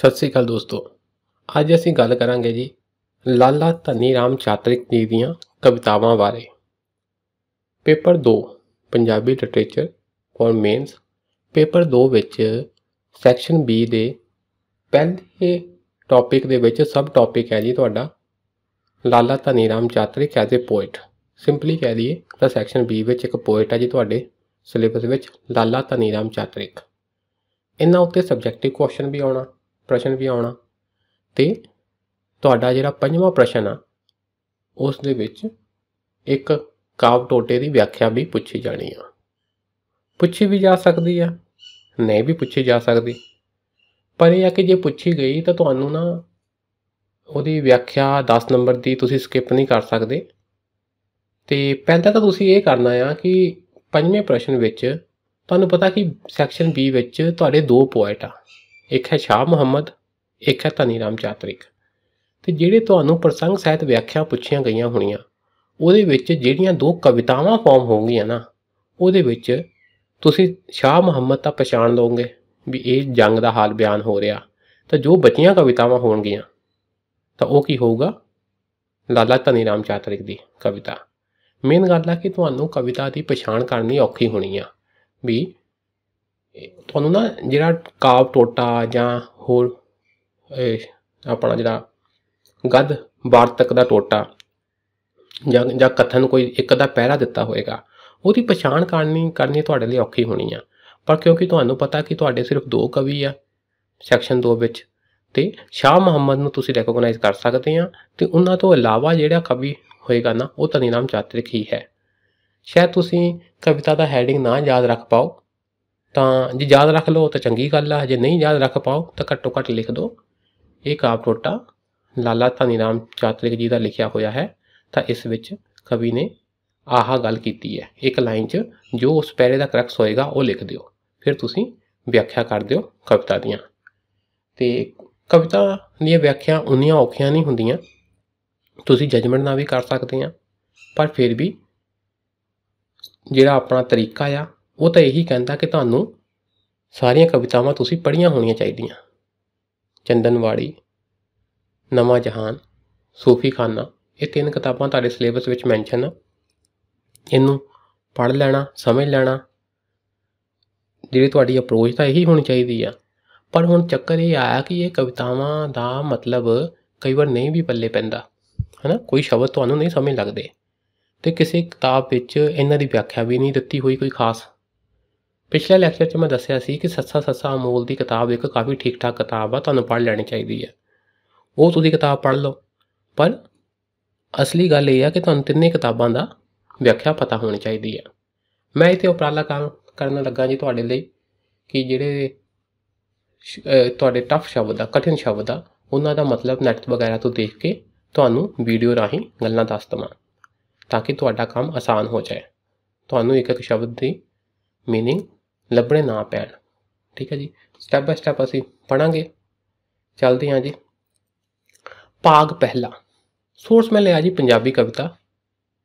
ਸਤਿ ਸ੍ਰੀ ਅਕਾਲ ਦੋਸਤੋ ਅੱਜ ਅਸੀਂ ਗੱਲ ਕਰਾਂਗੇ ਜੀ ਲਾਲਾ ਧਨੀ ਰਾਮ ਚਾਤ੍ਰਿਕ ਜੀ ਦੀਆਂ ਕਵਿਤਾਵਾਂ ਬਾਰੇ paper 2 Punjabi literature for mains paper 2 ਵਿੱਚ ਸੈਕਸ਼ਨ B ਦੇ ਪਹਿਲੇ ਟੌਪਿਕ ਦੇ ਵਿੱਚ ਸਬ ਟੌਪਿਕ ਹੈ ਜੀ ਤੁਹਾਡਾ Lala Dhani Ram Chatrik as a poet simply ਕਹਿ ਲਈਏ ਤਾਂ ਸੈਕਸ਼ਨ B ਵਿੱਚ ਇੱਕ ਪੋਇਟ ਹੈ ਜੀ ਤੁਹਾਡੇ ਸਿਲੇਬਸ ਵਿੱਚ ਲਾਲਾ ਧਨੀ ਰਾਮ ਚਾਤ੍ਰਿਕ ਇਹਨਾਂ ਉੱਤੇ ਸਬਜੈਕਟਿਵ ਕੁਐਸਚਨ ਵੀ ਆਉਣਾ ਪ੍ਰਸ਼ਨ ਵੀ ਆਉਣਾ ਤੇ ਤੁਹਾਡਾ ਜਿਹੜਾ ਪੰਜਵਾਂ ਪ੍ਰਸ਼ਨ ਆ ਉਸ ਦੇ ਵਿੱਚ ਇੱਕ ਕਾਵ ਟੋਟੇ ਦੀ ਵਿਆਖਿਆ ਵੀ ਪੁੱਛੀ ਜਾਣੀ ਆ ਪੁੱਛੀ ਵੀ ਜਾ ਸਕਦੀ ਆ ਨਹੀਂ ਵੀ ਪੁੱਛੀ ਜਾ ਸਕਦੀ ਪਰ ਇਹ ਆ ਕਿ ਜੇ ਪੁੱਛੀ ਗਈ ਤਾਂ ਤੁਹਾਨੂੰ ਨਾ ਉਹਦੀ ਵਿਆਖਿਆ 10 ਨੰਬਰ ਦੀ ਤੁਸੀਂ ਸਕਿਪ ਨਹੀਂ ਕਰ ਸਕਦੇ ਤੇ ਪਹਿਲਾਂ ਤਾਂ ਤੁਸੀਂ ਇਹ ਕਰਨਾ ਆ ਕਿ ਪੰਜਵੇਂ ਪ੍ਰਸ਼ਨ ਵਿੱਚ ਤੁਹਾਨੂੰ ਪਤਾ ਕਿ ਸੈਕਸ਼ਨ B ਵਿੱਚ ਤੁਹਾਡੇ ਦੋ ਪੁਆਇੰਟ ਆ ਇੱਕ ਹੈ ਸ਼ਾਹ ਮੁਹੰਮਦ ਇੱਕ ਹੈ ਧਨੀ ਰਾਮ ਚਾਤਰਿਕ ਤੇ ਜਿਹੜੇ ਤੁਹਾਨੂੰ ਪ੍ਰਸੰਗ ਸਹਿਤ ਵਿਆਖਿਆ ਪੁੱਛੀਆਂ ਗਈਆਂ ਹੋਣੀਆਂ ਉਹਦੇ ਵਿੱਚ ਜਿਹੜੀਆਂ ਦੋ ਕਵਿਤਾਵਾਂ ਫਾਰਮ ਹੋਣਗੀਆਂ ਨਾ ਉਹਦੇ ਵਿੱਚ ਤੁਸੀਂ ਸ਼ਾਹ ਮੁਹੰਮਦ ਤਾਂ ਪਛਾਣ ਲਓਗੇ ਵੀ ਇਹ ਜੰਗ ਦਾ ਹਾਲ ਬਿਆਨ ਹੋ ਰਿਹਾ ਤਾਂ ਜੋ ਬਚੀਆਂ ਕਵਿਤਾਵਾਂ ਹੋਣਗੀਆਂ ਤਾਂ ਉਹ ਕੀ ਹੋਊਗਾ ਲਾਲਾ ਧਨੀ ਰਾਮ ਚਾਤਰਿਕ ਦੀ ਕਵਿਤਾ ਮੇਨ ਗੱਲ ਆ ਕਿ ਤੁਹਾਨੂੰ ਕਵਿਤਾ ਦੀ ਪਛਾਣ ਕਰਨੀ ਔਖੀ ਹੋਣੀ ਆ ਵੀ ਤੁਹਾਨੂੰ ਨਾ ਜਿਹੜਾ ਕਾਵ ਟੋਟਾ ਜਾਂ ਹੋਰ ਆਪਣਾ ਜਿਹੜਾ ਗੱਦ ਵਾਰਤਕ ਦਾ ਟੋਟਾ ਜਾਂ ਜਾਂ ਕਥਨ ਕੋਈ ਇੱਕ ਦਾ ਪਹਿਰਾ ਦਿੱਤਾ ਹੋਵੇਗਾ ਉਹਦੀ ਪਛਾਣ ਕਰਨੀ ਕਰਨੀ ਤੁਹਾਡੇ ਲਈ ਔਖੀ ਹੋਣੀ ਆ ਪਰ ਕਿਉਂਕਿ ਤੁਹਾਨੂੰ ਪਤਾ ਕਿ ਤੁਹਾਡੇ ਸਿਰਫ ਦੋ ਕਵੀ ਆ ਸੈਕਸ਼ਨ 2 ਵਿੱਚ ਤੇ ਸ਼ਾਹ ਮੁਹੰਮਦ ਨੂੰ ਤੁਸੀਂ ਰੈਕੋਗਨਾਈਜ਼ ਕਰ ਸਕਦੇ ਆ ਤੇ ਉਹਨਾਂ ਤੋਂ ਇਲਾਵਾ ਜਿਹੜਾ ਕਵੀ ਹੋਏਗਾ ਨਾ ਉਹ ਨਾਮ ਚਾਤਰਿਕ ਹੀ ਹੈ ਸ਼ਾਇਦ ਤੁਸੀਂ ਕਵਿਤਾ ਦਾ ਹੈਡਿੰਗ ਨਾ ਯਾਦ ਰੱਖ ਪਾਓ ਤਾਂ ਜੇ ਯਾਦ ਰੱਖ ਲਓ ਤਾਂ ਚੰਗੀ ਗੱਲ ਆ ਜੇ ਨਹੀਂ ਯਾਦ ਰੱਖ ਪਾਓ ਤਾਂ ਘੱਟੋ ਘੱਟ ਲਿਖ ਦਿਓ ਇਹ ਕਾਪ ਟੋਟਾ ਲਾਲਾ ਧਨੀ ਰਾਮ ਚਾਤਰਿਕ ਜੀ ਦਾ ਲਿਖਿਆ ਹੋਇਆ ਹੈ ਤਾਂ ਇਸ ਵਿੱਚ ਕਵੀ ਨੇ ਆਹ ਗੱਲ ਕੀਤੀ ਹੈ ਇੱਕ ਲਾਈਨ 'ਚ ਜੋ ਉਸ ਪੈਰੇ ਦਾ ਕਰੈਕਸ ਹੋਏਗਾ ਉਹ ਲਿਖ ਦਿਓ ਫਿਰ ਤੁਸੀਂ ਵਿਆਖਿਆ ਕਰ ਦਿਓ ਕਵਿਤਾ ਦੀਆਂ ਤੇ ਕਵਿਤਾ ਦੀਆਂ ਵਿਆਖਿਆ ਉਨੀਆਂ ਔਖੀਆਂ ਨਹੀਂ ਹੁੰਦੀਆਂ ਤੁਸੀਂ ਜਜਮੈਂਟ ਨਾਲ ਵੀ ਕਰ ਸਕਦੇ ਆ ਪਰ ਫਿਰ ਵੀ ਜਿਹੜਾ ਆਪਣਾ ਤਰੀਕਾ ਆ ਉਹ ਤਾਂ ਇਹੀ ਕਹਿੰਦਾ ਕਿ ਤੁਹਾਨੂੰ ਸਾਰੀਆਂ ਕਵਿਤਾਵਾਂ ਤੁਸੀਂ ਪੜ੍ਹੀਆਂ ਹੋਣੀਆਂ ਚਾਹੀਦੀਆਂ ਚੰਦਨਵਾੜੀ ਨਵਾਂ ਜਹਾਨ ਸੂਫੀ ਖਾਨਾ ਇਹ ਤਿੰਨ ਕਿਤਾਬਾਂ ਤੁਹਾਡੇ ਸਿਲੇਬਸ ਵਿੱਚ ਮੈਂਸ਼ਨ ਆ ਇਹਨੂੰ ਪੜ੍ਹ ਲੈਣਾ ਸਮਝ ਲੈਣਾ ਜਿਹੜੀ ਤੁਹਾਡੀ ਅਪਰੋਚ ਤਾਂ ਇਹੀ ਹੋਣੀ ਚਾਹੀਦੀ ਆ ਪਰ ਹੁਣ ਚੱਕਰ ਇਹ ਆਇਆ ਕਿ ਇਹ ਕਵਿਤਾਵਾਂ ਦਾ ਮਤਲਬ ਕਈ ਵਾਰ ਨਹੀਂ ਵੀ ਪੱਲੇ ਪੈਂਦਾ ਹਨਾ ਕੋਈ ਸ਼ਬਦ ਤੁਹਾਨੂੰ ਨਹੀਂ ਸਮਝ ਲੱਗਦੇ ਤੇ ਕਿਸੇ ਕਿਤਾਬ ਵਿੱਚ ਇਹਨਾਂ ਦੀ ਵਿਆਖਿਆ ਵੀ ਨਹੀਂ ਦਿੱਤੀ ਹੋਈ ਕੋਈ ਖਾਸ ਪਿਛਲੇ ਲੈਕਚਰ 'ਚ ਮੈਂ ਦੱਸਿਆ ਸੀ ਕਿ ਸੱਸਾ ਸੱਸਾ ਅਮੋਲ ਦੀ ਕਿਤਾਬ ਇੱਕ ਕਾਫੀ ਠੀਕ ਠਾਕ ਕਿਤਾਬ ਆ ਤੁਹਾਨੂੰ ਪੜ੍ਹ ਲੈਣੀ ਚਾਹੀਦੀ ਹੈ ਉਹ ਤੁਸੀਂ ਕਿਤਾਬ ਪੜ੍ਹ ਲਓ ਪਰ ਅਸਲੀ ਗੱਲ ਇਹ ਆ ਕਿ ਤੁਹਾਨੂੰ ਤਿੰਨੇ ਕਿਤਾਬਾਂ ਦਾ ਵਿਆਖਿਆ ਪਤਾ ਹੋਣੀ ਚਾਹੀਦੀ ਹੈ ਮੈਂ ਇੱਥੇ ਉਪਰਾਲਾ ਕੰਮ ਕਰਨ ਲੱਗਾ ਜੀ ਤੁਹਾਡੇ ਲਈ ਕਿ ਜਿਹੜੇ ਤੁਹਾਡੇ ਟਫ ਸ਼ਬਦ ਆ ਕਠਿਨ ਸ਼ਬਦ ਆ ਉਹਨਾਂ ਦਾ ਮਤਲਬ ਨੈਟ ਵਗੈਰਾ ਤੋਂ ਦੇਖ ਕੇ ਤੁਹਾਨੂੰ ਵੀਡੀਓ ਰਾਹੀਂ ਗੱਲਾਂ ਦੱਸ ਦਵਾਂ ਤਾਂ ਕਿ ਤੁਹਾਡਾ ਕੰਮ ਆਸਾਨ ਹੋ ਜਾਏ ਤੁਹਾਨੂੰ ਇੱਕ ਇੱਕ ਸ਼ਬਦ ਦੀ ਮੀਨਿੰਗ ਲੱਭਣੇ ਨਾ ਪੈਣ ਠੀਕ ਹੈ ਜੀ ਸਟੈਪ ਬਾਈ ਸਟੈਪ ਅਸੀਂ ਪੜਾਂਗੇ ਚਲਦੇ ਹਾਂ ਜੀ ਭਾਗ ਪਹਿਲਾ ਸੋਰਸ ਮੈਂ ਲਿਆ ਜੀ ਪੰਜਾਬੀ ਕਵਿਤਾ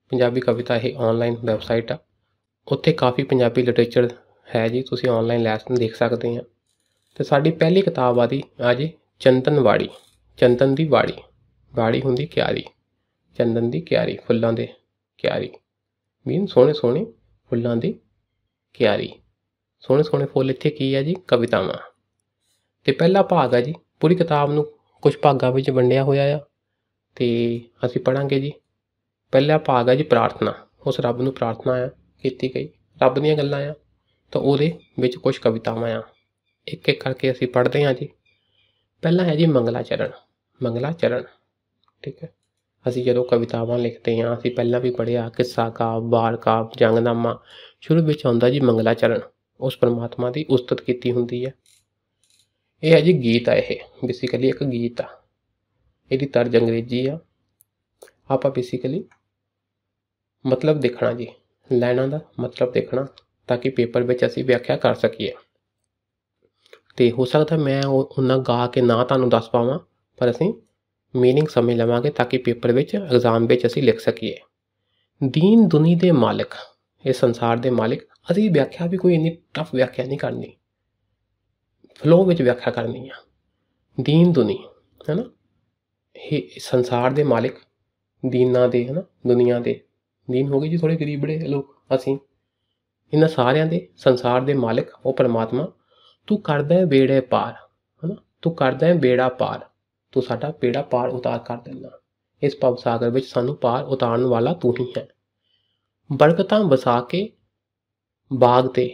ਪੰਜਾਬੀ ਕਵਿਤਾ ਇਹ ਆਨਲਾਈਨ ਵੈਬਸਾਈਟ ਆ ਉੱਥੇ ਕਾਫੀ ਪੰਜਾਬੀ ਲਿਟਰੇਚਰ ਹੈ ਜੀ ਤੁਸੀਂ ਆਨਲਾਈਨ ਲੈਸਨ ਦੇਖ ਸਕਦੇ ਆ ਤੇ ਸਾਡੀ ਪਹਿਲੀ ਕਿਤਾਬ ਆ ਦੀ ਆ ਜੀ ਚੰਦਨ ਵਾੜੀ ਚੰਦਨ ਦੀ ਵਾੜੀ ਵਾੜੀ ਹੁੰਦੀ ਕਿਆਰੀ ਚੰਦਨ ਦੀ ਕਿਆਰੀ ਫੁੱਲਾਂ ਦੇ ਕਿਆਰੀ ਮੀਨ ਸੋਹਣੇ ਸੋਹਣੇ ਫੁੱਲਾਂ ਦੀ ਕਿਆਰੀ ਸੋਹਣੇ ਸੋਹਣੇ ਫੁੱਲ ਇੱਥੇ ਕੀ ਹੈ ਜੀ ਕਵਿਤਾਵਾਂ ਤੇ ਪਹਿਲਾ ਭਾਗ ਹੈ ਜੀ ਪੂਰੀ ਕਿਤਾਬ ਨੂੰ ਕੁਝ ਭਾਗਾਂ ਵਿੱਚ ਵੰਡਿਆ ਹੋਇਆ ਆ ਤੇ ਅਸੀਂ ਪੜਾਂਗੇ ਜੀ ਪਹਿਲਾ ਭਾਗ ਹੈ ਜੀ ਪ੍ਰਾਰਥਨਾ ਉਸ ਰੱਬ ਨੂੰ ਪ੍ਰਾਰਥਨਾ ਆ ਕੀਤੀ ਗਈ ਰੱਬ ਦੀਆਂ ਗੱਲਾਂ ਆ ਤਾਂ ਉਹਦੇ ਵਿੱਚ ਕੁਝ ਕਵਿਤਾਵਾਂ ਆ ਇੱਕ ਇੱਕ ਕਰਕੇ ਅਸੀਂ ਪੜਦੇ ਹਾਂ ਜੀ ਪਹਿਲਾ ਹੈ ਜੀ ਮੰਗਲਾ ਚਰਨ ਮੰਗਲਾ ਚਰਨ ਠੀਕ ਹੈ ਅਸੀਂ ਜਦੋਂ ਕਵਿਤਾਵਾਂ ਲਿਖਦੇ ਹਾਂ ਅਸੀਂ ਪਹਿਲਾਂ ਵੀ ਪੜਿਆ ਕਿੱਸਾ ਕਾਵ ਬਾਲ ਕਾਵ ਜੰਗਨਾਮਾ ਸ਼ੁਰੂ ਵਿੱਚ ਆਉਂਦਾ ਜੀ ਮੰਗਲਾ ਚਰਨ ਉਸ ਪਰਮਾਤਮਾ ਦੀ ਉਸਤਤ ਕੀਤੀ ਹੁੰਦੀ ਹੈ ਇਹ ਹੈ ਜੀ ਗੀਤ ਆ ਇਹ ਬੇਸਿਕਲੀ ਇੱਕ ਗੀਤ ਆ ਇਹਦੀ ਤਰਜ ਅੰਗਰੇਜ਼ੀ ਆ ਆਪਾਂ ਬੇਸਿਕਲੀ ਮਤਲਬ ਦੇਖਣਾ ਜੀ ਲੈਣਾ ਦਾ ਮਤਲਬ ਦੇਖਣਾ ਤਾਂ ਕਿ ਪੇਪਰ ਵਿੱਚ ਅਸੀਂ ਵਿਆਖਿਆ ਕਰ ਸਕੀਏ ਤੇ ਹੋ ਸਕਦਾ ਮੈਂ ਉਹਨਾਂ ਗਾ ਕੇ ਨਾ ਤੁਹਾਨੂੰ ਦੱਸ ਪਾਵਾਂ ਪਰ ਅਸੀਂ ਮੀਨਿੰਗ ਸਮਝ ਲਵਾਂਗੇ ਤਾਂ ਕਿ ਪੇਪਰ ਵਿੱਚ ਐਗਜ਼ਾਮ ਵਿੱਚ ਅਸੀਂ ਲਿਖ ਸਕੀਏ ਦੀਨ ਦੁਨੀ ਦੇ ਮਾਲਕ ਇਹ ਸੰਸਾਰ ਦੇ ਮਾਲਕ ਅਸੀਂ ਵਿਆਖਿਆ ਵੀ ਕੋਈ ਇੰਨੀ ਟਫ ਵਿਆਖਿਆ ਨਹੀਂ ਕਰਨੀ ਫਲੋ ਵਿੱਚ ਵਿਆਖਿਆ ਕਰਨੀ ਆ ਦੀਨ ਦੁਨੀ ਹੈਨਾ ਇਹ ਸੰਸਾਰ ਦੇ ਮਾਲਿਕ ਦੀਨਾਂ ਦੇ ਹੈਨਾ ਦੁਨੀਆ ਦੇ ਦੀਨ ਹੋ ਗਏ ਜੀ ਥੋੜੇ ਗਰੀਬੜੇ ਲੋਕ ਅਸੀਂ ਇਹਨਾਂ ਸਾਰਿਆਂ ਦੇ ਸੰਸਾਰ ਦੇ ਮਾਲਿਕ ਉਹ ਪਰਮਾਤਮਾ ਤੂੰ ਕਰਦਾ ਹੈ ਬੇੜੇ ਪਾਰ ਹੈਨਾ ਤੂੰ ਕਰਦਾ ਹੈ ਬੇੜਾ ਪਾਰ ਤੂੰ ਸਾਡਾ ਬੇੜਾ ਪਾਰ ਉਤਾਰ ਕਰ ਦਿੰਦਾ ਇਸ ਪਵ ਸਾਗਰ ਵਿੱਚ ਸਾਨੂੰ ਪਾਰ ਉਤਾਰਨ ਵਾਲਾ ਤੂੰ ਹੀ ਹੈ ਬਰਕਤਾਂ ਵਸਾ ਕੇ ਬਾਗ ਤੇ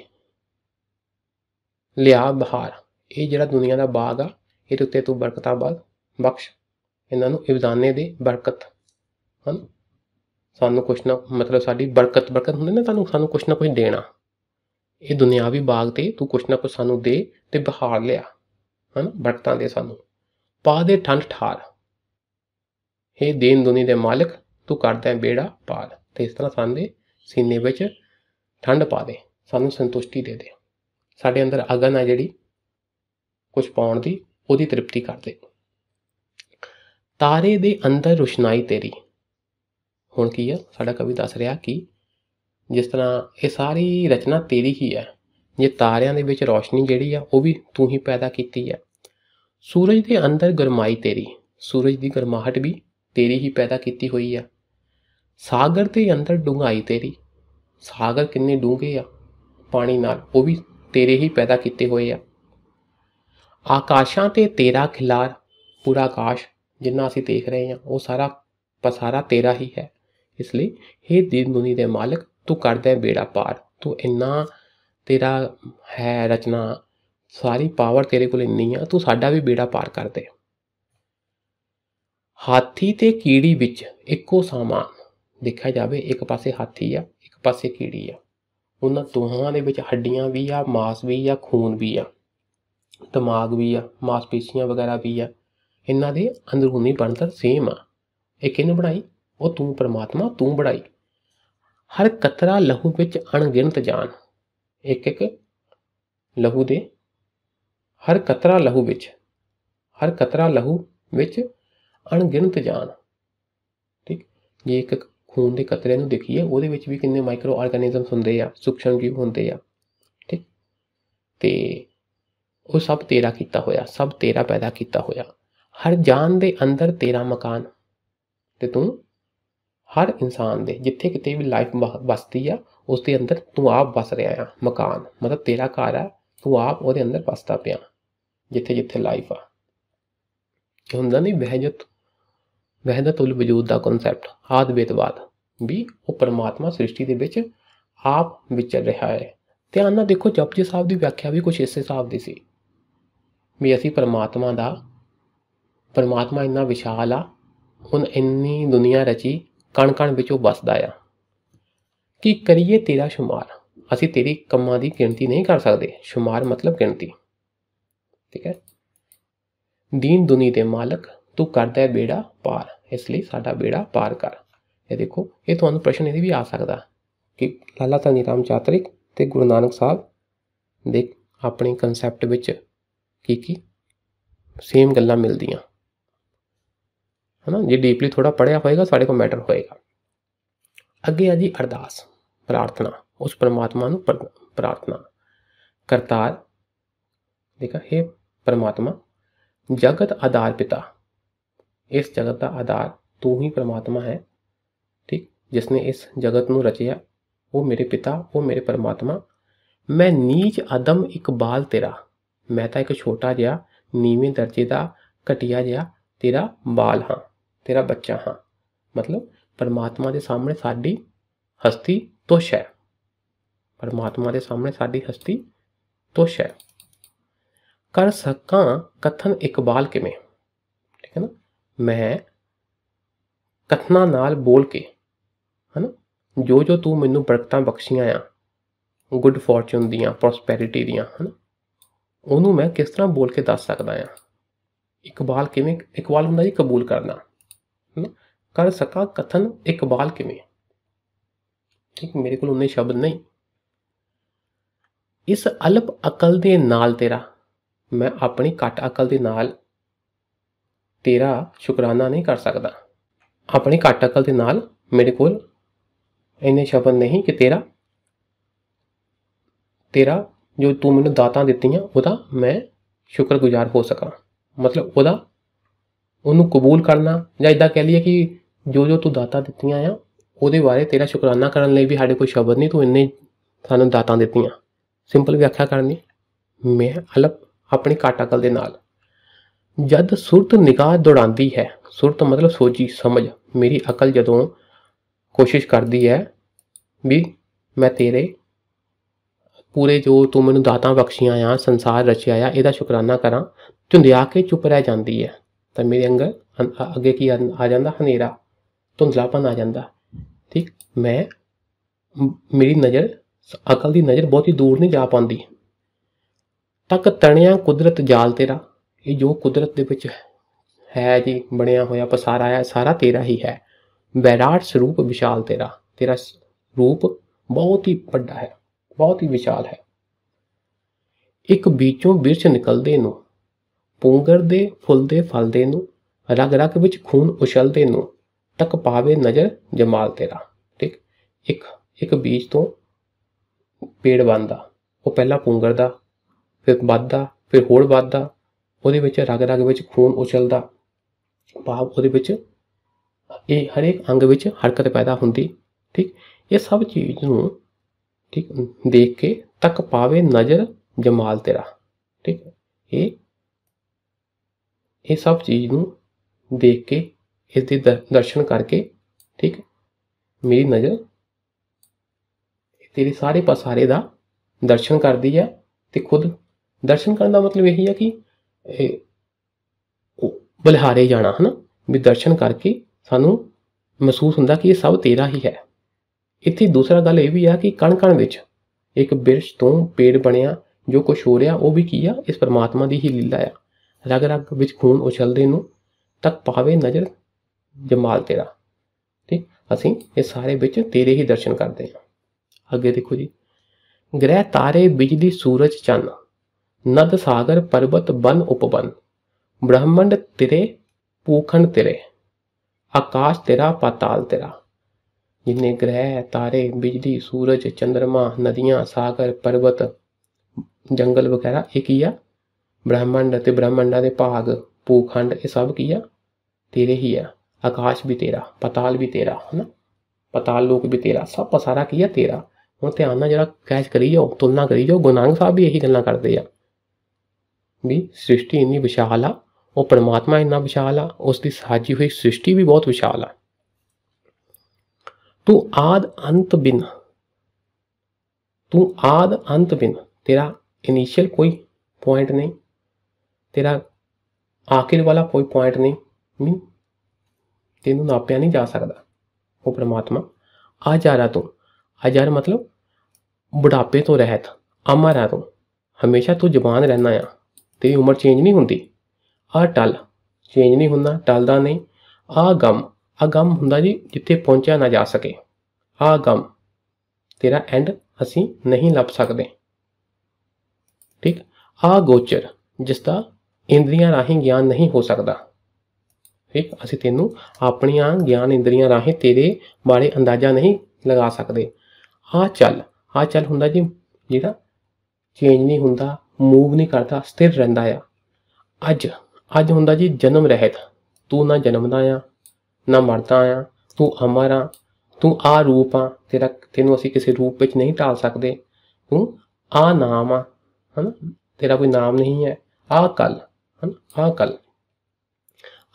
ਲਿਆ ਬਹਾਰ ਇਹ ਜਿਹੜਾ ਦੁਨੀਆ ਦਾ ਬਾਗ ਆ ਇਹਦੇ ਉੱਤੇ ਤੂੰ ਬਰਕਤਾਂ ਬਾਦ ਬਖਸ਼ ਇਹਨਾਂ ਨੂੰ ਇਬਦਾਨੇ ਦੇ ਬਰਕਤ ਹਨ ਸਾਨੂੰ ਕੁਛ ਨਾ ਮਤਲਬ ਸਾਡੀ ਬਰਕਤ ਬਰਕਤ ਹੁੰਦੀ ਨਾ ਤੁਹਾਨੂੰ ਸਾਨੂੰ ਕੁਛ ਨਾ ਕੁਛ ਦੇਣਾ ਇਹ ਦੁਨਿਆਵੀ ਬਾਗ ਤੇ ਤੂੰ ਕੁਛ ਨਾ ਕੁਛ ਸਾਨੂੰ ਦੇ ਤੇ ਬਹਾਰ ਲਿਆ ਹਨ ਬਰਕਤਾਂ ਦੇ ਸਾਨੂੰ ਪਾ ਦੇ ਠੰਡ ਠਾਰ ਇਹ ਦੇਨ ਦੁਨੀ ਦੇ ਮਾਲਕ ਤੂੰ ਕਰਦਾ ਹੈ ਬੇੜਾ ਪਾਰ ਤੇ ਇਸ ਤਰ੍ਹਾਂ ਸਾਡੇ ਸੀਨੇ ਵਿੱਚ ਠੰਡ ਪਾ ਦੇ ਸਾਨੂੰ ਸੰਤੁਸ਼ਟੀ ਦੇ ਦੇ ਸਾਡੇ ਅੰਦਰ ਅਗਨ ਆ ਜਿਹੜੀ ਕੁਝ ਪਾਉਣ ਦੀ ਉਹਦੀ ਤ੍ਰਿਪਤੀ ਕਰ ਦੇ ਤਾਰੇ ਦੇ ਅੰਦਰ ਰੁਸ਼ਨਾਈ ਤੇਰੀ ਹੁਣ ਕੀ ਆ ਸਾਡਾ ਕਵੀ ਦੱਸ ਰਿਹਾ ਕਿ ਜਿਸ ਤਰ੍ਹਾਂ ਇਹ ਸਾਰੀ ਰਚਨਾ ਤੇਰੀ ਹੀ ਹੈ ਇਹ ਤਾਰਿਆਂ ਦੇ ਵਿੱਚ ਰੋਸ਼ਨੀ ਜਿਹੜੀ ਆ ਉਹ ਵੀ ਤੂੰ ਹੀ ਪੈਦਾ ਕੀਤੀ ਆ ਸੂਰਜ ਦੇ ਅੰਦਰ ਗਰਮਾਈ ਤੇਰੀ ਸੂਰਜ ਦੀ ਗਰਮਾਹਟ ਵੀ ਤੇਰੀ ਹੀ ਪੈਦਾ ਕੀਤੀ ਹੋਈ ਆ ਸਾਗਰ ਦੇ ਅੰਦਰ ਡੂੰਘਾਈ ਤੇਰੀ ਸਾਗਰ ਕਿੰਨੇ ਡੂੰਘੇ ਆ ਪਾਣੀ ਨਾਲ ਉਹ ਵੀ ਤੇਰੇ ਹੀ ਪੈਦਾ ਕੀਤੇ ਹੋਏ ਆ ਆਕਾਸ਼ਾਂ ਤੇ ਤੇਰਾ ਖਿਲਾਰ ਪੂਰਾ ਆਕਾਸ਼ ਜਿੰਨਾ ਅਸੀਂ ਦੇਖ ਰਹੇ ਹਾਂ ਉਹ ਸਾਰਾ ਪਸਾਰਾ ਤੇਰਾ ਹੀ ਹੈ ਇਸ ਲਈ हे ਦੀਨ ਦੁਨੀ ਦੇ ਮਾਲਕ ਤੂੰ ਕਰਦਾ ਹੈ ਬੇੜਾ ਪਾਰ ਤੂੰ ਇੰਨਾ ਤੇਰਾ ਹੈ ਰਚਨਾ ਸਾਰੀ ਪਾਵਰ ਤੇਰੇ ਕੋਲ ਇੰਨੀ ਆ ਤੂੰ ਸਾਡਾ ਵੀ ਬੇੜਾ ਪਾਰ ਕਰ ਦੇ ਹਾਥੀ ਤੇ ਕੀੜੀ ਵਿੱਚ ਇੱਕੋ ਸਮਾਨ ਦੇਖਿਆ ਜਾਵੇ ਇੱਕ ਪਾਸੇ ਹਾਥੀ ਆ ਇੱਕ ਪਾਸੇ ਕੀੜੀ ਆ ਉਹਨਾਂ ਦੋਹਾਂ ਦੇ ਵਿੱਚ ਹੱਡੀਆਂ ਵੀ ਆ ਮਾਸ ਵੀ ਆ ਖੂਨ ਵੀ ਆ ਦਿਮਾਗ ਵੀ ਆ ਮਾਸਪੇਸ਼ੀਆਂ ਵਗੈਰਾ ਵੀ ਆ ਇਹਨਾਂ ਦੇ ਅੰਦਰੂਨੀ ਬਣਤਰ ਸੇਮ ਆ ਇਹ ਕਿਹਨੂੰ ਬਣਾਈ ਉਹ ਤੂੰ ਪਰਮਾਤਮਾ ਤੂੰ ਬਣਾਈ ਹਰ ਕਤਰਾ ਲਹੂ ਵਿੱਚ ਅਣਗਿਣਤ ਜਾਨ ਇੱਕ ਇੱਕ ਲਹੂ ਦੇ ਹਰ ਕਤਰਾ ਲਹੂ ਵਿੱਚ ਹਰ ਕਤਰਾ ਲਹੂ ਵਿੱਚ ਅਣਗਿਣਤ ਜਾਨ ਠੀਕ ਜੇ ਇੱਕ ਖੂਨ ਦੇ ਕਤਰੇ ਨੂੰ ਦੇਖੀਏ ਉਹਦੇ ਵਿੱਚ ਵੀ ਕਿੰਨੇ ਮਾਈਕਰੋ ਆਰਗੈਨਿਜ਼ਮਸ ਹੁੰਦੇ ਆ ਸੂਖਸ਼ਮ ਜੀਵ ਹੁੰਦੇ ਆ ਠੀਕ ਤੇ ਉਹ ਸਭ ਤੇਰਾ ਕੀਤਾ ਹੋਇਆ ਸਭ ਤੇਰਾ ਪੈਦਾ ਕੀਤਾ ਹੋਇਆ ਹਰ ਜਾਨ ਦੇ ਅੰਦਰ ਤੇਰਾ ਮਕਾਨ ਤੇ ਤੂੰ ਹਰ ਇਨਸਾਨ ਦੇ ਜਿੱਥੇ ਕਿਤੇ ਵੀ ਲਾਈਫ ਵਸਦੀ ਆ ਉਸ ਦੇ ਅੰਦਰ ਤੂੰ ਆਪ ਵਸ ਰਿਹਾ ਆ ਮਕਾਨ ਮਤਲਬ ਤੇਰਾ ਘਰ ਆ ਤੂੰ ਆਪ ਉਹਦੇ ਅੰਦਰ ਵਸਦਾ ਪਿਆ ਜਿੱਥੇ ਜਿੱਥੇ ਲਾਈਫ ਆ ਕਿ ਹੁੰਦਾ ਨਹੀਂ ਵਹਿਜਤ ਬਹਿਦਤੁਲ ਵਜੂਦ ਦਾ ਕਨਸੈਪਟ ਬੇਤਵਾਦ ਵੀ ਉਹ ਪਰਮਾਤਮਾ ਸ੍ਰਿਸ਼ਟੀ ਦੇ ਵਿੱਚ ਆਪ ਵਿਚਰ ਰਿਹਾ ਹੈ ਧਿਆਨ ਨਾਲ ਦੇਖੋ ਜਪਜੀ ਸਾਹਿਬ ਦੀ ਵਿਆਖਿਆ ਵੀ ਕੁਝ ਇਸੇ ਹਿਸਾਬ ਦੀ ਸੀ ਵੀ ਅਸੀਂ ਪਰਮਾਤਮਾ ਦਾ ਪਰਮਾਤਮਾ ਇੰਨਾ ਵਿਸ਼ਾਲ ਆ ਹੁਣ ਇੰਨੀ ਦੁਨੀਆ ਰਚੀ ਕਣ ਕਣ ਵਿੱਚ ਉਹ ਵਸਦਾ ਆ ਕੀ ਕਰੀਏ ਤੇਰਾ ਸ਼ੁਮਾਰ ਅਸੀਂ ਤੇਰੀ ਕੰਮਾਂ ਦੀ ਗਿਣਤੀ ਨਹੀਂ ਕਰ ਸਕਦੇ ਸ਼ੁਮਾਰ ਮਤਲਬ ਗਿਣਤੀ ਠੀਕ ਹੈ ਦੀਨ ਦੁਨੀ ਦੇ ਮਾਲਕ ਤੂੰ ਕਰਦਾ ਹੈ ਬੇੜਾ ਪਾਰ ਇਸ ਲਈ ਸਾਡਾ ਬੇੜਾ ਪਾਰ ਕਰ ਇਹ ਦੇਖੋ ਇਹ ਤੁਹਾਨੂੰ ਪ੍ਰਸ਼ਨ ਇਹਦੀ ਵੀ ਆ ਸਕਦਾ ਕਿ ਲਾਲਾ ਤਾਂ ਨੀਰਾਮ ਚਾਤਰਿਕ ਤੇ ਗੁਰੂ ਨਾਨਕ ਸਾਹਿਬ ਦੇ ਆਪਣੇ ਕਨਸੈਪਟ ਵਿੱਚ ਕੀ ਕੀ ਸੇਮ ਗੱਲਾਂ ਮਿਲਦੀਆਂ ਹਨਾ ਜੇ ਡੀਪਲੀ ਥੋੜਾ ਪੜਿਆ ਹੋਏਗਾ ਸਾਡੇ ਕੋਲ ਮੈਟਰ ਹੋਏਗਾ ਅੱਗੇ ਆ ਜੀ ਅਰਦਾਸ ਪ੍ਰਾਰਥਨਾ ਉਸ ਪਰਮਾਤਮਾ ਨੂੰ ਪ੍ਰਾਰਥਨਾ ਕਰਤਾਰ ਦੇਖਾ ਹੈ ਪਰਮਾਤਮਾ ਜਗਤ ਆਧਾਰ ਪਿਤਾ ਇਸ ਜਗਤ ਦਾ ਆਧਾਰ ਤੂੰ ਹੀ ਪਰਮਾਤਮਾ ਹੈ ਠੀਕ ਜਿਸ ਨੇ ਇਸ ਜਗਤ ਨੂੰ ਰਚਿਆ ਉਹ ਮੇਰੇ ਪਿਤਾ ਉਹ ਮੇਰੇ ਪਰਮਾਤਮਾ ਮੈਂ ਨੀਚ ਆਦਮ ਇਕਬਾਲ ਤੇਰਾ ਮੈਂ ਤਾਂ ਇੱਕ ਛੋਟਾ ਜਿਹਾ ਨੀਵੇਂ ਦਰਜੇ ਦਾ ਘਟਿਆ ਜਿਹਾ ਤੇਰਾ ਬਾਲ ਹਾਂ ਤੇਰਾ ਬੱਚਾ ਹਾਂ ਮਤਲਬ ਪਰਮਾਤਮਾ ਦੇ ਸਾਹਮਣੇ ਸਾਡੀ ਹਸਤੀ ਤੁਸ਼ ਹੈ ਪਰਮਾਤਮਾ ਦੇ ਸਾਹਮਣੇ ਸਾਡੀ ਹਸਤੀ ਤੁਸ਼ ਹੈ ਕਰ ਸਕਾਂ ਕਥਨ ਇਕਬਾਲ ਕਿਵੇਂ ਠੀਕ ਹੈ ਨਾ ਮੈਂ ਕਥਨਾ ਨਾਲ ਬੋਲ ਕੇ ਹਨਾ ਜੋ ਜੋ ਤੂੰ ਮੈਨੂੰ ਬਰਕਤਾਂ ਬਖਸ਼ੀਆਂ ਆ ਗੁੱਡ ਫੋਰਚੂਨ ਦੀਆਂ ਪ੍ਰੋਸਪੈਰਿਟੀ ਦੀਆਂ ਹਨਾ ਉਹਨੂੰ ਮੈਂ ਕਿਸ ਤਰ੍ਹਾਂ ਬੋਲ ਕੇ ਦੱਸ ਸਕਦਾ ਆ ਇਕਬਾਲ ਕਿਵੇਂ ਇਕਬਾਲ ਹੁੰਦਾ ਜੀ ਕਬੂਲ ਕਰਨਾ ਹਨਾ ਕਰ ਸਕਾ ਕਥਨ ਇਕਬਾਲ ਕਿਵੇਂ ਠੀਕ ਮੇਰੇ ਕੋਲ ਉਹਨੇ ਸ਼ਬਦ ਨਹੀਂ ਇਸ ਅਲਪ ਅਕਲ ਦੇ ਨਾਲ ਤੇਰਾ ਮੈਂ ਆਪਣੀ ਘੱਟ ਅਕਲ ਦੇ ਨਾਲ ਤੇਰਾ ਸ਼ੁਕਰਾਨਾ ਨਹੀਂ ਕਰ ਸਕਦਾ ਆਪਣੀ ਘੱਟ ਅਕਲ ਦੇ ਨਾਲ ਮੇਰੇ ਕੋਲ ਇੰਨੇ ਸ਼ਬਦ ਨਹੀਂ ਕਿ ਤੇਰਾ ਤੇਰਾ ਜੋ ਤੂੰ ਮੈਨੂੰ ਦਾਤਾਂ ਦਿੱਤੀਆਂ ਉਹਦਾ ਮੈਂ ਸ਼ੁਕਰਗੁਜ਼ਾਰ ਹੋ ਸਕਾਂ ਮਤਲਬ ਉਹਦਾ ਉਹਨੂੰ ਕਬੂਲ ਕਰਨਾ ਜਾਂ ਇਦਾਂ ਕਹਿ ਲਈਏ ਕਿ ਜੋ ਜੋ ਤੂੰ ਦਾਤਾਂ ਦਿੱਤੀਆਂ ਆ ਉਹਦੇ ਬਾਰੇ ਤੇਰਾ ਸ਼ੁਕਰਾਨਾ ਕਰਨ ਲਈ ਵੀ ਸਾਡੇ ਕੋਈ ਸ਼ਬਦ ਨਹੀਂ ਤੂੰ ਇੰਨੇ ਸਾਨੂੰ ਦਾਤਾਂ ਦਿੱਤੀਆਂ ਸਿੰਪਲ ਵਿਆਖਿਆ ਕਰਨੀ ਮੈਂ ਹਲਪ ਆਪਣੀ ਕਾਟਾਕਲ ਦੇ ਨਾਲ ਜਦ ਸੁਰਤ ਨਿਗਾਹ ਦੌੜਾਂਦੀ ਹੈ ਸੁਰਤ ਮਤਲਬ ਸੋਚੀ ਸਮਝ ਮੇਰੀ ਅਕਲ ਜਦੋਂ ਕੋਸ਼ਿਸ਼ ਕਰਦੀ ਹੈ ਵੀ ਮੈਂ ਤੇਰੇ ਪੂਰੇ ਜੋ ਤੂੰ ਮੈਨੂੰ ਦਾਤਾਂ ਬਖਸ਼ੀਆਂ ਆ ਸੰਸਾਰ ਰਚਿਆ ਆ ਇਹਦਾ ਸ਼ੁਕਰਾਨਾ ਕਰਾਂ ਧੁੰਦਿਆ ਕੇ ਚੁੱਪ ਰਹਿ ਜਾਂਦੀ ਹੈ ਤਾਂ ਮੇਰੇ ਅੰਗ ਅੱਗੇ ਕੀ ਆ ਜਾਂਦਾ ਹਨੇਰਾ ਧੁੰਦਲਾਪਨ ਆ ਜਾਂਦਾ ਠੀਕ ਮੈਂ ਮੇਰੀ ਨਜ਼ਰ ਅਕਲ ਦੀ ਨਜ਼ਰ ਬਹੁਤ ਹੀ ਦੂਰ ਨਹੀਂ ਜਾ ਪਾਉਂਦੀ ਤੱਕ ਤਣਿਆ ਕੁਦਰਤ ਜਾਲ ਤੇਰਾ ਇਹ ਜੋ ਕੁਦਰਤ ਦੇ ਵਿੱਚ ਹੈ ਜੀ ਬਣਿਆ ਹੋਇਆ ਪਸਾਰਾ ਆ ਸਾਰਾ ਤੇਰਾ ਹੀ ਹੈ ਵੈਰਾਟ ਸਰੂਪ ਵਿਸ਼ਾਲ ਤੇਰਾ ਤੇਰਾ ਰੂਪ ਬਹੁਤ ਹੀ ਵੱਡਾ ਹੈ ਬਹੁਤ ਹੀ ਵਿਸ਼ਾਲ ਹੈ ਇੱਕ ਵਿੱਚੋਂ ਬਿਰਚ ਨਿਕਲਦੇ ਨੂੰ ਪੂੰਗਰ ਦੇ ਫੁੱਲ ਦੇ ਫਲ ਦੇ ਨੂੰ ਰਗ ਰਗ ਵਿੱਚ ਖੂਨ ਉਛਲਦੇ ਨੂੰ ਤੱਕ ਪਾਵੇ ਨਜ਼ਰ ਜਮਾਲ ਤੇਰਾ ਠੀਕ ਇੱਕ ਇੱਕ ਬੀਜ ਤੋਂ ਪੇੜ ਬਣਦਾ ਉਹ ਪਹਿਲਾਂ ਦਾ ਫਿਰ ਵੱਧਦਾ ਫਿਰ ਹੋਰ ਵੱਧਦਾ ਉਹਦੇ ਵਿੱਚ ਰਗ ਰਗ ਵਿੱਚ ਖੂਨ ਉਛਲਦਾ ਭਾਵ ਉਹਦੇ ਵਿੱਚ ਇਹ ਹਰੇਕ ਅੰਗ ਵਿੱਚ ਹਰਕਤ ਪੈਦਾ ਹੁੰਦੀ ਠੀਕ ਇਹ ਸਭ ਚੀਜ਼ ਨੂੰ ਠੀਕ ਦੇਖ ਕੇ ਤੱਕ ਪਾਵੇ ਨਜ਼ਰ ਜਮਾਲ ਤੇਰਾ ਠੀਕ ਇਹ ਇਹ ਸਭ ਚੀਜ਼ ਨੂੰ ਦੇਖ ਕੇ ਇਸ ਦੇ ਦਰਸ਼ਨ ਕਰਕੇ ਠੀਕ ਮੇਰੀ ਨਜ਼ਰ ਤੇਰੇ ਸਾਰੇ ਪਸਾਰੇ ਦਾ ਦਰਸ਼ਨ ਕਰਦੀ ਹੈ ਤੇ ਖੁਦ ਦਰਸ਼ਨ ਕਰਨ ਦਾ ਮਤਲਬ ਇਹੀ ਹੈ ਕਿ ਇਹ ਬਲਿਹਾਰੇ ਜਾਣਾ ਹਨਾ ਵੀ ਦਰਸ਼ਨ ਕਰਕੇ ਸਾਨੂੰ ਮਹਿਸੂਸ ਹੁੰਦਾ ਕਿ ਇਹ ਸਭ ਤੇਰਾ ਹੀ ਹੈ ਇੱਥੇ ਦੂਸਰਾ ਗੱਲ ਇਹ ਵੀ ਆ ਕਿ ਕਣ ਕਣ ਵਿੱਚ ਇੱਕ ਬਿਰਸ਼ ਤੋਂ ਪੇੜ ਬਣਿਆ ਜੋ ਕੁਝ ਹੋ ਰਿਹਾ ਉਹ ਵੀ ਕੀ ਆ ਇਸ ਪਰਮਾਤਮਾ ਦੀ ਹੀ ਲੀਲਾ ਆ ਰਗ ਰਗ ਵਿੱਚ ਖੂਨ ਉਛਲਦੇ ਨੂੰ ਤੱਕ ਪਾਵੇ ਨਜ਼ਰ ਜਮਾਲ ਤੇਰਾ ਠੀਕ ਅਸੀਂ ਇਹ ਸਾਰੇ ਵਿੱਚ ਤੇਰੇ ਹੀ ਦਰਸ਼ਨ ਕਰਦੇ ਹਾਂ ਅੱਗੇ ਦੇਖੋ ਜੀ ਗ੍ਰਹਿ ਤਾਰੇ ਬਿਜਲੀ ਸੂਰਜ ਚੰਨ ਨਦ ਸਾਗਰ ਪਰਬਤ ਬਨ ਉਪਬਨ ਬ੍ਰਹਮੰਡ ਤੇਰੇ ਪੂਖਣ ਤੇਰੇ ਆਕਾਸ਼ ਤੇਰਾ ਪਾਤਾਲ ਤੇਰਾ ਜਿੰਨੇ ਗ੍ਰਹਿ ਤਾਰੇ ਬਿਜਲੀ ਸੂਰਜ ਚੰ드ਰਮਾ ਨਦੀਆਂ ਸਾਗਰ ਪਰਬਤ ਜੰਗਲ ਵਗੈਰਾ ਇਹ ਕੀ ਆ ਬ੍ਰਹਿਮੰਡ ਤੇ ਬ੍ਰਹਿਮੰਡਾਂ ਦੇ ਭਾਗ ਭੂਖੰਡ ਇਹ ਸਭ ਕੀ ਆ ਤੇਰੇ ਹੀ ਆ ਆਕਾਸ਼ ਵੀ ਤੇਰਾ ਪਤਾਲ ਵੀ ਤੇਰਾ ਹਨਾ ਪਤਾਲ ਲੋਕ ਵੀ ਤੇਰਾ ਸਭ ਪਸਾਰਾ ਕੀ ਆ ਤੇਰਾ ਹੁਣ ਧਿਆਨ ਨਾਲ ਜਿਹੜਾ ਕੈਚ ਕਰੀ ਜਾਓ ਤੁਲਨਾ ਕਰੀ ਜਾਓ ਗੁਰੂ ਸਾਹਿਬ ਵੀ ਇਹੀ ਗੱਲਾਂ ਕਰਦੇ ਆ ਵੀ ਸ੍ਰਿਸ਼ਟੀ ਇੰਨੀ ਵਿਸ਼ਾਲ ਆ ਉਹ ਪਰਮਾਤਮਾ ਇੰਨਾ ਵਿਸ਼ਾਲ ਆ ਉਸ ਦੀ ਸਾਜੀ ਹੋਈ ਸ੍ਰਿਸ਼ਟੀ ਵੀ ਬਹੁਤ ਵਿਸ਼ਾਲ ਆ ਤੂੰ ਆਦ ਅੰਤ ਬਿਨ ਤੂੰ ਆਦ ਅੰਤ ਬਿਨ ਤੇਰਾ ਇਨੀਸ਼ੀਅਲ ਕੋਈ ਪੁਆਇੰਟ ਨਹੀਂ ਤੇਰਾ ਆਖਿਰ ਵਾਲਾ ਕੋਈ ਪੁਆਇੰਟ ਨਹੀਂ ਮੀਨ ਤੈਨੂੰ ਨਾਪਿਆ ਨਹੀਂ ਜਾ ਸਕਦਾ ਉਹ ਪਰਮਾਤਮਾ ਆਜਾਰਾ ਤੂੰ ਆ ਮਤਲਬ ਬੁਢਾਪੇ ਤੋਂ ਰਹਿਤ ਅਮਰ ਆ ਤੂੰ ਹਮੇਸ਼ਾ ਤੂੰ ਜਵਾਨ ਰਹਿਣਾ ਆ ਤੇਰੀ ਉਮਰ ਚੇਂਜ ਨਹੀਂ ਹੁੰਦੀ ਆ ਟਲ ਚੇਂਜ ਨਹੀਂ ਹੁੰਦਾ ਟਲਦਾ ਨਹੀਂ ਆ ਗਮ ਆ ਗਮ ਹੁੰਦਾ ਜੀ ਜਿੱਥੇ ਪਹੁੰਚਿਆ ਨਾ ਜਾ ਸਕੇ ਆ ਗਮ ਤੇਰਾ ਐਂਡ ਅਸੀਂ ਨਹੀਂ ਲੱਭ ਸਕਦੇ ਠੀਕ ਆ ਗੋਚਰ ਜਿਸ ਦਾ ਇੰਦਰੀਆਂ ਰਾਹੀਂ ਗਿਆਨ ਨਹੀਂ ਹੋ ਸਕਦਾ ਠੀਕ ਅਸੀਂ ਤੈਨੂੰ ਆਪਣੀਆਂ ਗਿਆਨ ਇੰਦਰੀਆਂ ਰਾਹੀਂ ਤੇਰੇ ਬਾਰੇ ਅੰਦਾਜ਼ਾ ਨਹੀਂ ਲਗਾ ਸਕਦੇ ਆ ਚੱਲ ਆ ਚੱਲ ਹੁੰਦਾ ਜੀ ਜਿਹੜਾ ਚੇਂਜ ਨਹੀਂ ਹੁੰਦਾ ਮੂਵ ਨਹੀਂ ਕਰਦਾ ਸਥਿਰ ਰਹਿੰਦਾ ਆ ਅੱਜ ਅੱਜ ਹੁੰਦਾ ਜੀ ਜਨਮ ਰਹਿਤ ਤੂੰ ਨਾ ਜਨਮਦਾ ਆ ਨਾ ਮਰਦਾ ਆ ਤੂੰ ਅਮਰ ਆ ਤੂੰ ਆ ਰੂਪ ਆ ਤੇਰਾ ਤੈਨੂੰ ਅਸੀਂ ਕਿਸੇ ਰੂਪ ਵਿੱਚ ਨਹੀਂ ਢਾਲ ਸਕਦੇ ਤੂੰ ਆ ਨਾਮ ਆ ਹਨਾ ਤੇਰਾ ਕੋਈ ਨਾਮ ਨਹੀਂ ਹੈ ਆ ਕਲ ਹਨਾ ਆ ਕਲ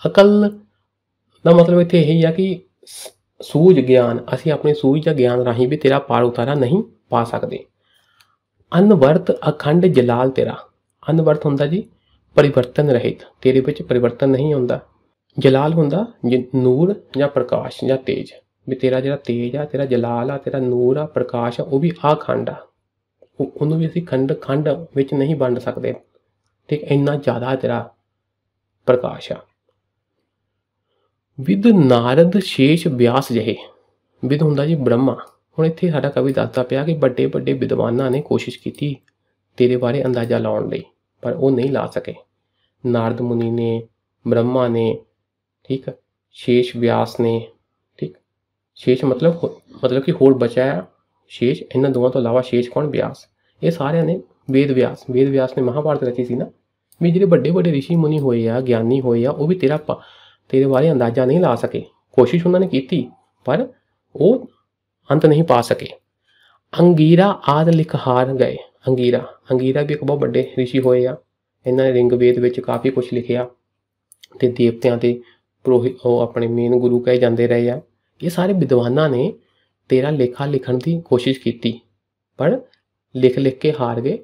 ਅਕਲ ਦਾ ਮਤਲਬ ਇੱਥੇ ਇਹ ਹੈ ਕਿ ਸੂਝ ਗਿਆਨ ਅਸੀਂ ਆਪਣੇ ਸੂਝ ਜਾਂ ਗਿਆਨ ਰਾਹੀਂ ਵੀ ਤੇਰਾ ਪਾਰ ਉਤਾਰਾ ਨਹੀਂ ਪਾ ਸਕਦੇ ਅਨਵਰਤ ਅਖੰਡ ਜਲਾਲ ਤੇਰਾ ਅਨਵਰਤ ਹੁੰਦਾ ਜੀ ਪਰਿਵਰਤਨ ਰਹਿਤ ਤੇਰੇ ਵਿੱਚ ਪਰਿਵਰਤਨ ਨਹੀਂ ਹੁੰਦਾ ਜਲਾਲ ਹੁੰਦਾ ਜੇ ਨੂਰ ਜਾਂ ਪ੍ਰਕਾਸ਼ ਜਾਂ ਤੇਜ ਵੀ ਤੇਰਾ ਜਿਹੜਾ ਤੇਜ ਆ ਤੇਰਾ ਜਲਾਲ ਆ ਤੇਰਾ ਨੂਰ ਆ ਪ੍ਰਕਾਸ਼ ਆ ਉਹ ਵੀ ਆਖੰਡ ਆ ਉਹਨੂੰ ਵੀ ਅਸੀਂ ਖੰਡ ਖੰਡ ਵਿੱਚ ਨਹੀਂ ਵੰਡ ਸਕਦੇ ਠੀਕ ਇੰਨਾ ਜ਼ਿਆਦਾ ਤੇਰਾ ਪ੍ਰਕਾਸ਼ ਆ ਵਿਦ ਨਾਰਦ ਸ਼ੇਸ਼ ਵਿਆਸ ਜਹੇ ਵਿਦ ਹੁੰਦਾ ਜੀ ਬ੍ਰਹਮਾ ਹੁਣ ਇੱਥੇ ਸਾਡਾ ਕਵੀ ਦੱਸਦਾ ਪਿਆ ਕਿ ਵੱਡੇ ਵੱਡੇ ਵਿਦਵਾਨਾਂ ਨੇ ਕੋਸ਼ਿਸ਼ ਕੀਤੀ ਤੇਰੇ ਬਾਰੇ ਅੰਦਾਜ਼ਾ ਲਾਉਣ ਲਈ ਪਰ ਉਹ ਨਹੀਂ ਲਾ ਸਕੇ ਨਾਰਦ मुनि ਨੇ ਬ੍ਰਹਮਾ ਨੇ ਠੀਕ ਸ਼ੇਸ਼ ਵਿਆਸ ਨੇ ਠੀਕ ਸ਼ੇਸ਼ ਮਤਲਬ ਮਤਲਬ ਕਿ ਹੋਰ ਬਚਾਇਆ ਸ਼ੇਸ਼ ਇਹਨਾਂ ਦੋਵਾਂ ਤੋਂ ਇਲਾਵਾ ਸ਼ੇਸ਼ ਕੌਣ ਵਿਆਸ ਇਹ ਸਾਰਿਆਂ ਨੇ ਵੇਦ ਵਿਆਸ ਵੇਦ ਵਿਆਸ ਨੇ ਮਹਾਭਾਰਤ ਰਚੀ ਸੀ ਨਾ ਵੀ ਜਿਹੜੇ ਵੱਡੇ ਵੱਡੇ ਰਿਸ਼ੀ मुनि ਹੋਏ ਆ ਗਿਆਨੀ ਹੋਏ ਆ ਉਹ ਵੀ ਤੇਰਾ ਤੇਰੇ ਬਾਰੇ ਅੰਦਾਜ਼ਾ ਨਹੀਂ ਲਾ ਸਕੇ ਕੋਸ਼ਿਸ਼ ਉਹਨਾਂ ਨੇ ਕੀਤੀ ਪਰ ਉਹ ਅੰਤ ਨਹੀਂ ਪਾ ਸਕੇ ਅੰਗੀਰਾ ਆਦ ਹਾਰ ਗਏ ਅੰਗੀਰਾ ਅੰਗੀਰਾ ਵੀ ਇੱਕ ਬਹੁਤ ਵੱਡੇ ઋષਿ ਹੋਏ ਆ ਇਹਨਾਂ ਨੇ ਰਿੰਗਵੇਦ ਵਿੱਚ ਕਾਫੀ ਕੁਝ ਲਿਖਿਆ ਤੇ ਦੇਵਤਿਆਂ ਦੇ ਪ੍ਰੋਹਿਤ ਉਹ ਆਪਣੇ ਮੇਨ ਗੁਰੂ ਕਹੇ ਜਾਂਦੇ ਰਹੇ ਆ ਇਹ ਸਾਰੇ ਵਿਦਵਾਨਾਂ ਨੇ ਤੇਰਾ ਲੇਖਾ ਲਿਖਣ ਦੀ ਕੋਸ਼ਿਸ਼ ਕੀਤੀ ਪਰ ਲਿਖ ਲਿਖ ਕੇ ਹਾਰ ਗਏ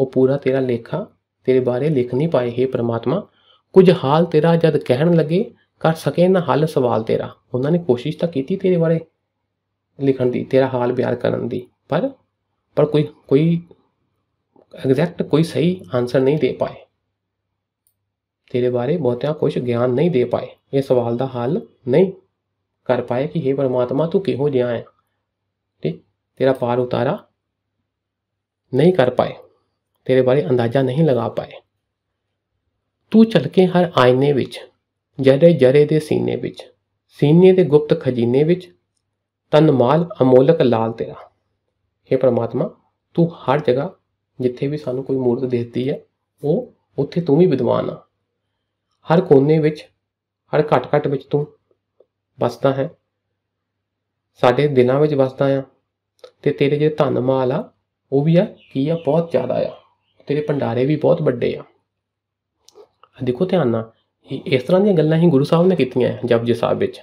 ਉਹ ਪੂਰਾ ਤੇਰਾ ਲੇਖਾ ਤੇਰੇ ਬਾਰੇ ਲਿਖ ਨਹੀਂ ਪਾਏ ਹੈ ਪ੍ਰਮਾਤਮਾ ਕੁਝ ਹਾਲ ਤੇਰਾ ਜਦ ਕਹਿਣ ਲੱਗੇ ਕਰ ਸਕੇ ਨਾ ਹੱਲ ਸਵਾਲ ਤੇਰਾ ਉਹਨਾਂ ਨੇ ਕੋਸ਼ਿਸ਼ ਤਾਂ ਕੀਤੀ ਤੇਰੇ ਬਾਰੇ ਲਿਖਣ ਦੀ ਤੇਰਾ ਹਾਲ ਬਿਆਨ ਕਰਨ ਦੀ ਪਰ ਪਰ ਕੋਈ ਕੋਈ ਐਗਜ਼ੈਕਟ ਕੋਈ ਸਹੀ ਆਨਸਰ ਨਹੀਂ ਦੇ ਪਾਏ ਤੇਰੇ ਬਾਰੇ ਬਹੁਤਿਆਂ ਕੁਝ ਗਿਆਨ ਨਹੀਂ ਦੇ ਪਾਏ ਇਹ ਸਵਾਲ ਦਾ ਹੱਲ ਨਹੀਂ ਕਰ ਪਾਏ ਕਿ हे ਪਰਮਾਤਮਾ ਤੂੰ ਕਿਹੋ ਜਿਹਾ ਹੈ ਠੀਕ ਤੇਰਾ ਪਾਰ ਉਤਾਰਾ ਨਹੀਂ ਕਰ ਪਾਏ ਤੇਰੇ ਬਾਰੇ ਅੰਦਾਜ਼ਾ ਨਹੀਂ ਲਗਾ ਪਾਏ ਤੂੰ ਚਲ ਕੇ ਹਰ ਆਇਨੇ ਵਿੱਚ ਜਦੇ ਜਰੇ ਦੇ ਸੀਨੇ ਵਿੱਚ ਸੀਨੇ ਦੇ ਗੁਪਤ ਖਜ਼ਾਨੇ ਵਿੱਚ ਤਨ ਮਾਲ ਅਮੋਲਕ ਲਾਲ ਤੇਰਾ हे ਪਰਮਾਤਮਾ ਤੂੰ ਹਰ ਜਗ੍ਹਾ ਜਿੱਥੇ ਵੀ ਸਾਨੂੰ ਕੋਈ ਮੂਰਤ ਦਿਖਦੀ ਹੈ ਉਹ ਉੱਥੇ ਤੂੰ ਵੀ ਵਿਦਵਾਨ ਆ ਹਰ ਕੋਨੇ ਵਿੱਚ ਹਰ ਘਟ-ਘਟ ਵਿੱਚ ਤੂੰ ਵਸਦਾ ਹੈ ਸਾਡੇ ਦਿਨਾਂ ਵਿੱਚ ਵਸਦਾ ਆ ਤੇ ਤੇਰੇ ਜੇ ਧਨ ਮਾਲ ਆ ਉਹ ਵੀ ਆ ਕੀ ਆ ਬਹੁਤ ਜ਼ਿਆਦਾ ਆ ਤੇਰੇ ਭੰਡਾਰੇ ਵੀ ਬਹੁਤ ਵੱਡੇ ਆ ਦੇਖੋ ਧਿਆਨ ਨਾਲ ਇਹ ਇਸ ਤਰ੍ਹਾਂ ਦੀਆਂ ਗੱਲਾਂ ਹੀ ਗੁਰੂ ਸਾਹਿਬ ਨੇ ਕੀਤੀਆਂ ਜੀ ਸਾਹਿਬ ਵਿੱਚ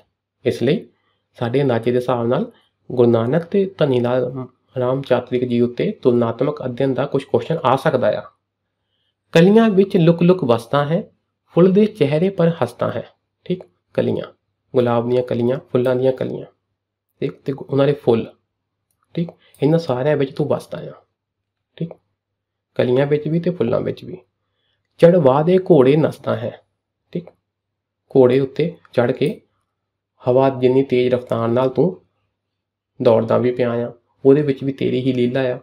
ਇਸ ਲਈ ਸਾਡੇ ਅੰਦਾਜ਼ੇ ਦੇ ਹਿਸਾਬ ਨਾਲ ਗੁਰਨਾਨਕ ਤੇ ਧਨੀ ਨਾਲ ਰਾਮ ਹਰਾਮਜਾਤਰਿਕ ਜੀ ਉੱਤੇ ਤੁਲਨਾਤਮਕ ਅਧਿਐਨ ਦਾ ਕੁਝ ਕੁਐਸਚਨ ਆ ਸਕਦਾ ਆ ਕਲੀਆਂ ਵਿੱਚ ਲੁਕ ਲੁਕ ਵਸਦਾ ਹੈ ਫੁੱਲ ਦੇ ਚਿਹਰੇ ਪਰ ਹੱਸਦਾ ਹੈ ਠੀਕ ਕਲੀਆਂ ਗੁਲਾਬ ਦੀਆਂ ਕਲੀਆਂ ਫੁੱਲਾਂ ਦੀਆਂ ਕਲੀਆਂ ਠੀਕ ਤੇ ਉਹਨਾਂ ਦੇ ਫੁੱਲ ਠੀਕ ਇਹਨਾਂ ਸਾਰਿਆਂ ਵਿੱਚ ਤੂੰ ਵਸਦਾ ਆ ਠੀਕ ਕਲੀਆਂ ਵਿੱਚ ਵੀ ਤੇ ਫੁੱਲਾਂ ਵਿੱਚ ਵੀ ਚੜਵਾ ਦੇ ਘੋੜੇ ਨਸਦਾ ਹੈ ਠੀਕ ਘੋੜੇ ਉੱਤੇ ਚੜ ਕੇ ਹਵਾ ਜਿੰਨੀ ਤੇਜ਼ ਰਫ਼ਤਾਰ ਨਾਲ ਤੂੰ ਦੌੜਦਾ ਵੀ ਪਿਆ ਆ ਉਹਦੇ ਵਿੱਚ ਵੀ ਤੇਰੀ ਹੀ ਲੀਲਾ ਆ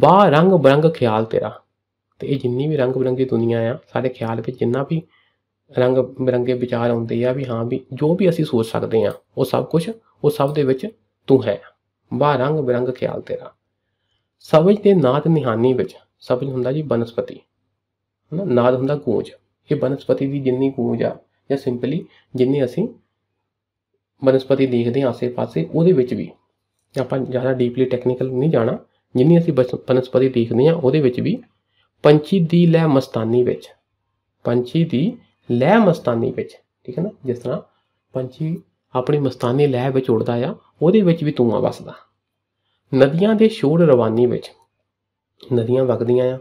ਬਾ ਰੰਗ ਬਰੰਗ ਖਿਆਲ ਤੇਰਾ ਤੇ ਇਹ ਜਿੰਨੀ ਵੀ ਰੰਗ ਬਰੰਗੀ ਦੁਨੀਆ ਆ ਸਾਡੇ ਖਿਆਲ ਵਿੱਚ ਜਿੰਨਾ ਵੀ ਰੰਗ ਬਰੰਗੇ ਵਿਚਾਰ ਆਉਂਦੇ ਆ ਵੀ ਹਾਂ ਵੀ ਜੋ ਵੀ ਅਸੀਂ ਸੋਚ ਸਕਦੇ ਆ ਉਹ ਸਭ ਕੁਝ ਉਹ ਸਭ ਦੇ ਵਿੱਚ ਤੂੰ ਹੈ ਬਾ ਰੰਗ ਬਰੰਗ ਖਿਆਲ ਤੇਰਾ ਸਬਜ ਤੇ ਨਾਦ ਨਿਹਾਨੀ ਵਿੱਚ ਸਬਜ ਹੁੰਦਾ ਜੀ ਬਨਸਪਤੀ ਹਨਾ ਨਾਦ ਹੁੰਦਾ ਗੂੰਜ ਇਹ ਬਨਸਪਤੀ ਦੀ ਜਿੰਨੀ ਗੂੰਜ ਆ ਜਾਂ ਸਿੰਪਲੀ ਜਿੰਨੀ ਅਸੀਂ ਬਨਸਪਤੀ ਦੇਖਦੇ ਆ ਆਸੇ-ਪਾਸੇ ਉਹਦੇ ਵਿੱਚ ਵੀ ਆਪਾਂ ਜ਼ਿਆਦਾ ਡੀਪਲੀ ਟੈਕਨੀਕਲ ਨਹੀਂ ਜਾਣਾ ਜਿੰਨੀ ਅਸੀਂ ਬਨਸਪਤੀ ਦੇਖਦੇ ਆ ਉਹਦੇ ਵਿੱਚ ਵੀ ਪੰਛੀ ਦੀ ਲੈ ਮਸਤਾਨੀ ਵਿੱਚ ਪੰਛੀ ਦੀ ਲੈ ਮਸਤਾਨੀ ਵਿੱਚ ਠੀਕ ਹੈ ਨਾ ਜਿਸ ਤਰ੍ਹਾਂ ਪੰਛੀ ਆਪਣੀ ਮਸਤਾਨੀ ਲੈ ਵਿੱਚ ਉੜਦਾ ਆ ਉਹਦੇ ਵਿੱਚ ਵੀ ਆ ਵਸਦਾ ਨਦੀਆਂ ਦੇ ਸ਼ੋਰ ਰਵਾਨੀ ਵਿੱਚ ਨਦੀਆਂ ਵਗਦੀਆਂ ਆ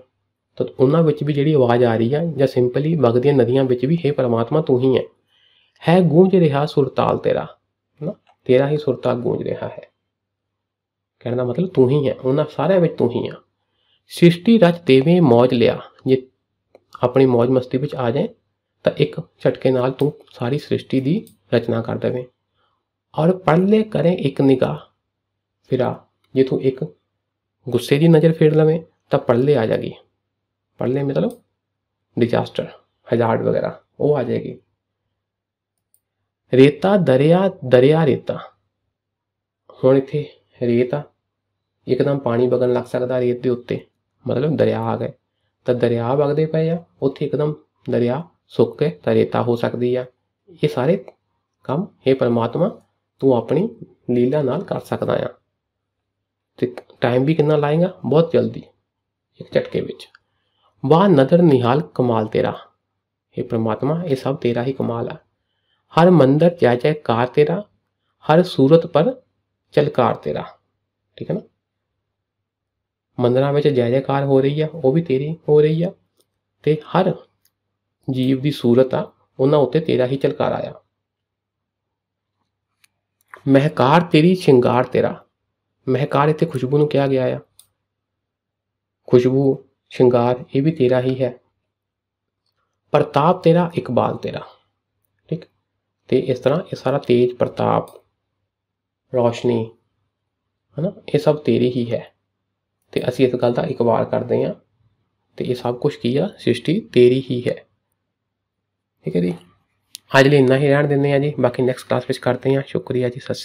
ਤਾਂ ਉਹਨਾਂ ਵਿੱਚ ਵੀ ਜਿਹੜੀ ਆਵਾਜ਼ ਆ ਰਹੀ ਆ ਜਾਂ ਸਿੰਪਲੀ ਵਗਦੀਆਂ ਨਦੀਆਂ ਵਿੱਚ ਵੀ ਹੈ ਪਰਮਾਤਮਾ ਤੂੰ ਹੀ ਹੈ ਹੈ ਗੂੰਜ ਰਿਹਾ ਸੁਰਤਾਲ ਤੇਰਾ ਨਾ ਤੇਰਾ ਹੀ ਸੁਰਤਾਲ ਗੂੰਜ ਰਿਹਾ ਹੈ ਕਹਿਣ ਦਾ ਮਤਲਬ ਤੂੰ ਹੀ ਹੈ ਉਹਨਾਂ ਸਾਰਿਆਂ ਵਿੱਚ ਤੂੰ ਹੀ ਆ ਸ੍ਰਿਸ਼ਟੀ ਰਚ ਦੇਵੇਂ ਮੌਜ ਲਿਆ ਜੇ ਆਪਣੀ ਮੌਜ ਮਸਤੀ ਵਿੱਚ ਆ ਜਾਏ ਤਾਂ ਇੱਕ ਛਟਕੇ ਨਾਲ ਤੂੰ ਸਾਰੀ ਸ੍ਰਿਸ਼ਟੀ ਦੀ ਰਚਨਾ ਕਰ ਦੇਵੇਂ ਔਰ ਪੜ ਲੈ ਕਰੇ ਇੱਕ ਨਿਗਾਹ ਫਿਰਾ ਜੇ ਤੂੰ ਇੱਕ ਗੁੱਸੇ ਦੀ ਨਜ਼ਰ ਫੇਰ ਲਵੇਂ ਤਾਂ ਪੜ ਲੈ ਆ ਜਾਗੀ ਪੜ ਲੈ ਮਤਲਬ ਡਿਜ਼ਾਸਟਰ ਹਜ਼ਾਰਡ ਵਗੈਰਾ ਉਹ ਆ ਜਾਏਗੀ ਰੇਤਾ ਦਰਿਆ ਦਰਿਆ ਰੇਤਾ ਹੁਣ ਇੱਥੇ ਰੇਤਾ ਇੱਕਦਮ ਪਾਣੀ ਵਗਣ ਲੱਗ ਸਕਦਾ ਰੇਤ ਦੇ ਉੱਤੇ ਮਤਲਬ ਦਰਿਆ ਆ ਗਏ ਤਾਂ ਦਰਿਆ ਵਗਦੇ ਪਏ ਆ ਉੱਥੇ ਇੱਕਦਮ ਦਰਿਆ ਸੁੱਕ ਕੇ ਤਰੇਤਾ ਹੋ ਸਕਦੀ ਆ ਇਹ ਸਾਰੇ ਕੰਮ हे ਪਰਮਾਤਮਾ ਤੂੰ ਆਪਣੀ ਲੀਲਾ ਨਾਲ ਕਰ ਸਕਦਾ ਆ ਤੇ ਟਾਈਮ ਵੀ ਕਿੰਨਾ ਲਾਏਗਾ ਬਹੁਤ ਜਲਦੀ ਇੱਕ ਝਟਕੇ ਵਿੱਚ ਵਾਹ ਨਦਰ ਨਿਹਾਲ ਕਮਾਲ ਤੇਰਾ हे ਪ੍ਰਮਾਤਮਾ ਇਹ ਸਭ ਤੇਰਾ ਹੀ ਕਮਾਲ ਆ ਹਰ ਮੰਦਰ ਜਾਇ ਜੈ ਕਾਰ ਤੇਰਾ ਹਰ ਸੂਰਤ ਪਰ ਚਲਕਾਰ ਤੇਰਾ ਠੀਕ ਹੈ ਨਾ ਮੰਦਰਾਂ ਵਿੱਚ ਜੈ ਜੈਕਾਰ ਹੋ ਰਹੀ ਆ ਉਹ ਵੀ ਤੇਰੀ ਹੋ ਰਹੀ ਆ ਤੇ ਹਰ ਜੀਵ ਦੀ ਸੂਰਤ ਆ ਉਹਨਾਂ ਉੱਤੇ ਤੇਰਾ ਹੀ ਚਲਕਾਰ ਆਇਆ ਮਹਿਕਾਰ ਤੇਰੀ ਸ਼ਿੰਗਾਰ ਤੇਰਾ ਮਹਿਕਾਰ ਇੱਥੇ ਖੁਸ਼ਬੂ ਨੂੰ ਕਿਹਾ ਗਿਆ ਆ ਖੁਸ਼ਬੂ ਸ਼ਿੰਗਾਰ ਇਹ ਵੀ ਤੇਰਾ ਹੀ ਹੈ ਪ੍ਰਤਾਪ ਤੇਰਾ ਇਕਬਾਲ ਤੇਰਾ ਠੀਕ ਤੇ ਇਸ ਤਰ੍ਹਾਂ ਇਹ ਸਾਰਾ ਤੇਜ ਪ੍ਰਤਾਪ ਰੋਸ਼ਨੀ ਹਨਾ ਇਹ ਸਭ ਤੇਰੀ ਹੀ ਹੈ ਤੇ ਅਸੀਂ ਇਸ ਗੱਲ ਦਾ ਇਕਬਾਲ ਕਰਦੇ ਹਾਂ ਤੇ ਇਹ ਸਭ ਕੁਝ ਕੀ ਆ ਸ੍ਰਿਸ਼ਟੀ ਤੇਰੀ ਹੀ ਹੈ ਠੀਕ ਹੈ ਜੀ ਅੱਜ ਲਈ ਇੰਨਾ ਹੀ ਰਹਿਣ ਦਿੰਦੇ ਆ ਜੀ ਬਾਕੀ ਨੈਕਸਟ ਕਲਾਸ ਵਿੱਚ ਕਰਦੇ ਹਾਂ ਸ਼ੁਕਰੀਆ ਜੀ ਸਤਿ